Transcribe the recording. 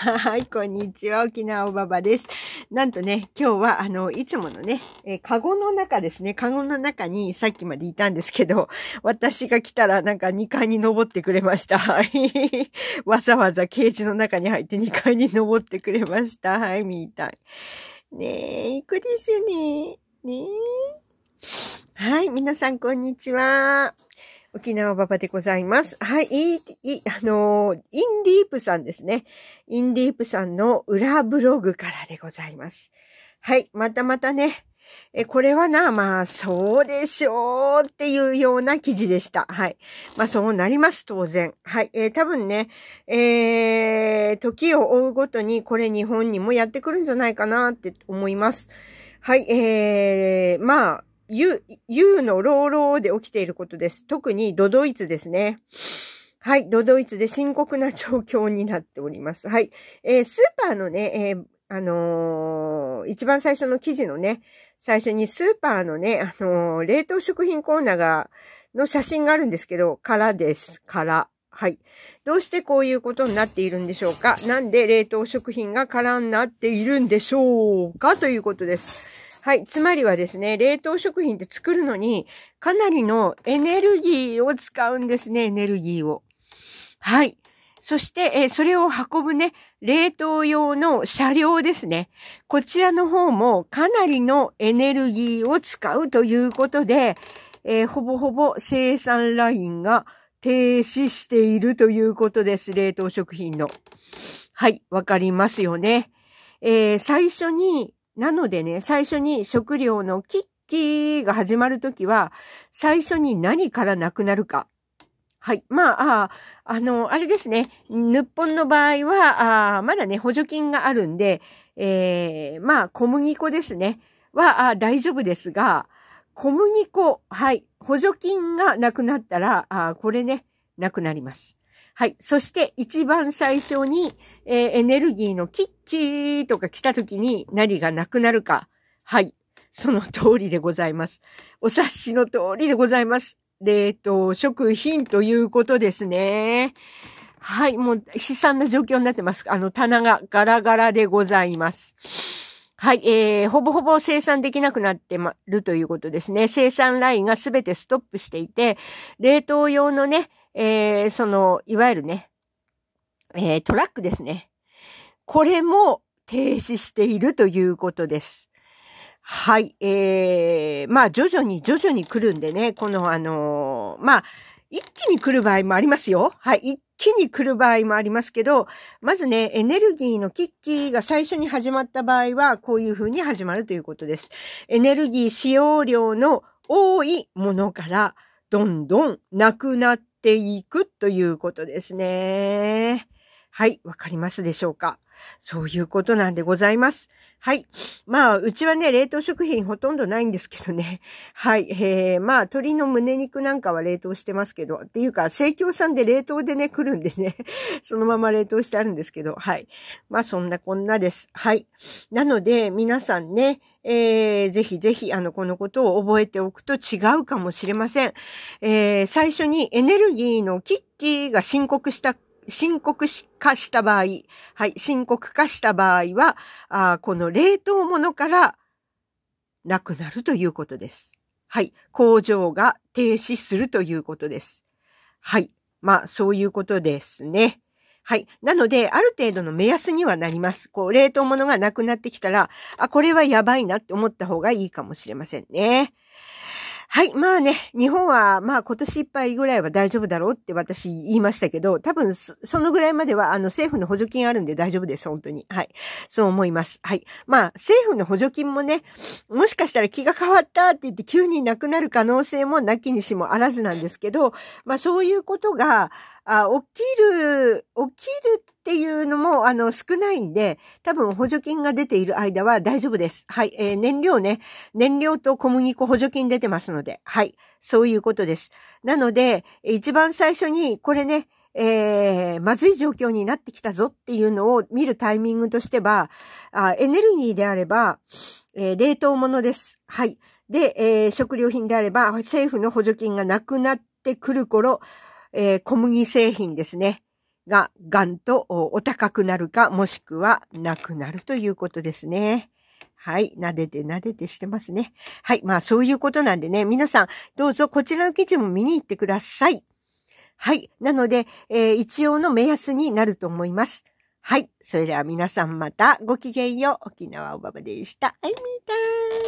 はい、こんにちは。沖縄おばばです。なんとね、今日は、あの、いつものね、えー、カゴの中ですね。カゴの中にさっきまでいたんですけど、私が来たらなんか2階に登ってくれました。はい。わざわざケージの中に入って2階に登ってくれました。はい、みたい。ねえ、行くですね。ねえ。はい、皆さんこんにちは。沖縄ババでございます。はい、いい、あのインディープさんですね。インディープさんの裏ブログからでございます。はい、またまたね、え、これはな、まあ、そうでしょうっていうような記事でした。はい。まあ、そうなります、当然。はい。えー、多分ね、えー、時を追うごとに、これ日本にもやってくるんじゃないかなって思います。はい。えー、まあ、U、U のローローで起きていることです。特にドドイツですね。はい、ドドイツで深刻な状況になっております。はい。えー、スーパーのね、えー、あのー、一番最初の記事のね、最初にスーパーのね、あのー、冷凍食品コーナーが、の写真があるんですけど、空です。から。はい。どうしてこういうことになっているんでしょうかなんで冷凍食品が空になっているんでしょうかということです。はい。つまりはですね、冷凍食品って作るのに、かなりのエネルギーを使うんですね、エネルギーを。はい。そして、えそれを運ぶね、冷凍用の車両ですね。こちらの方もかなりのエネルギーを使うということで、えー、ほぼほぼ生産ラインが停止しているということです。冷凍食品の。はい、わかりますよね。えー、最初になのでね、最初に食料のキッキーが始まるときは、最初に何からなくなるか。はい。まあ、ああの、あれですね。日本の場合は、あまだね、補助金があるんで、えー、まあ、小麦粉ですね。は、あ大丈夫ですが、小麦粉、はい。補助金がなくなったら、あこれね、なくなります。はい。そして一番最初に、えー、エネルギーのキッキーとか来た時に何がなくなるか。はい。その通りでございます。お察しの通りでございます。冷凍食品ということですね。はい。もう悲惨な状況になってます。あの棚がガラガラでございます。はい、えー、ほぼほぼ生産できなくなってまるということですね。生産ラインがすべてストップしていて、冷凍用のね、えー、その、いわゆるね、えー、トラックですね。これも停止しているということです。はい。えー、まあ、徐々に徐々に来るんでね、この、あのー、まあ、一気に来る場合もありますよ。はい。一気に来る場合もありますけど、まずね、エネルギーの危機が最初に始まった場合は、こういうふうに始まるということです。エネルギー使用量の多いものから、どんどんなくなっていくということですね。はい、わかりますでしょうかそういうことなんでございます。はい。まあ、うちはね、冷凍食品ほとんどないんですけどね。はい。えー、まあ、鶏の胸肉なんかは冷凍してますけど、っていうか、生協さんで冷凍でね、来るんでね、そのまま冷凍してあるんですけど、はい。まあ、そんなこんなです。はい。なので、皆さんね、えー、ぜひぜひ、あの、このことを覚えておくと違うかもしれません。えー、最初にエネルギーの危機が申告した深刻化した場合、はい、深刻化した場合は、あこの冷凍物からなくなるということです。はい、工場が停止するということです。はい、まあそういうことですね。はい。なので、ある程度の目安にはなります。こう、冷凍物がなくなってきたら、あ、これはやばいなって思った方がいいかもしれませんね。はい。まあね、日本は、まあ今年いっぱいぐらいは大丈夫だろうって私言いましたけど、多分そのぐらいまでは、あの政府の補助金あるんで大丈夫です、本当に。はい。そう思います。はい。まあ政府の補助金もね、もしかしたら気が変わったって言って急になくなる可能性もなきにしもあらずなんですけど、まあそういうことが、あ起きる、起きるいうのも、あの、少ないんで、多分補助金が出ている間は大丈夫です。はい。えー、燃料ね。燃料と小麦粉補助金出てますので。はい。そういうことです。なので、一番最初に、これね、えー、まずい状況になってきたぞっていうのを見るタイミングとしては、あエネルギーであれば、えー、冷凍物です。はい。で、えー、食料品であれば、政府の補助金がなくなってくる頃、えー、小麦製品ですね。がガンとお高くなるか、もしくはなくなるということですね。はい。撫でて撫でてしてますね。はい。まあそういうことなんでね、皆さんどうぞこちらの記事も見に行ってください。はい。なので、えー、一応の目安になると思います。はい。それでは皆さんまたごきげんよう。沖縄おばばでした。はい、みーたーん。